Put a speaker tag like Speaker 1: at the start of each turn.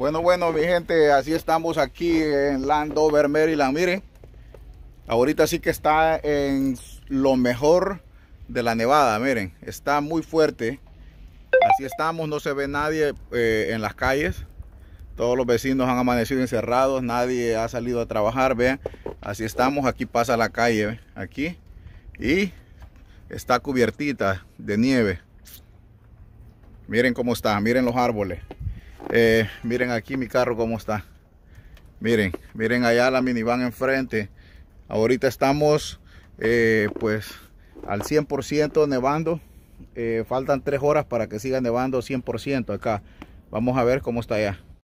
Speaker 1: Bueno,
Speaker 2: bueno, mi gente, así estamos aquí en Landover, Maryland. Miren, ahorita sí que está en lo mejor de la nevada, miren. Está muy fuerte. Así estamos, no se ve nadie eh, en las calles. Todos los vecinos han amanecido encerrados, nadie ha salido a trabajar, vean. Así estamos, aquí pasa la calle, aquí. Y está cubiertita de nieve. Miren cómo está, miren los árboles. Eh, miren aquí mi carro cómo está. Miren, miren allá la minivan enfrente. Ahorita estamos eh, pues al 100% nevando. Eh, faltan 3 horas para que siga nevando 100% acá. Vamos a ver cómo está allá.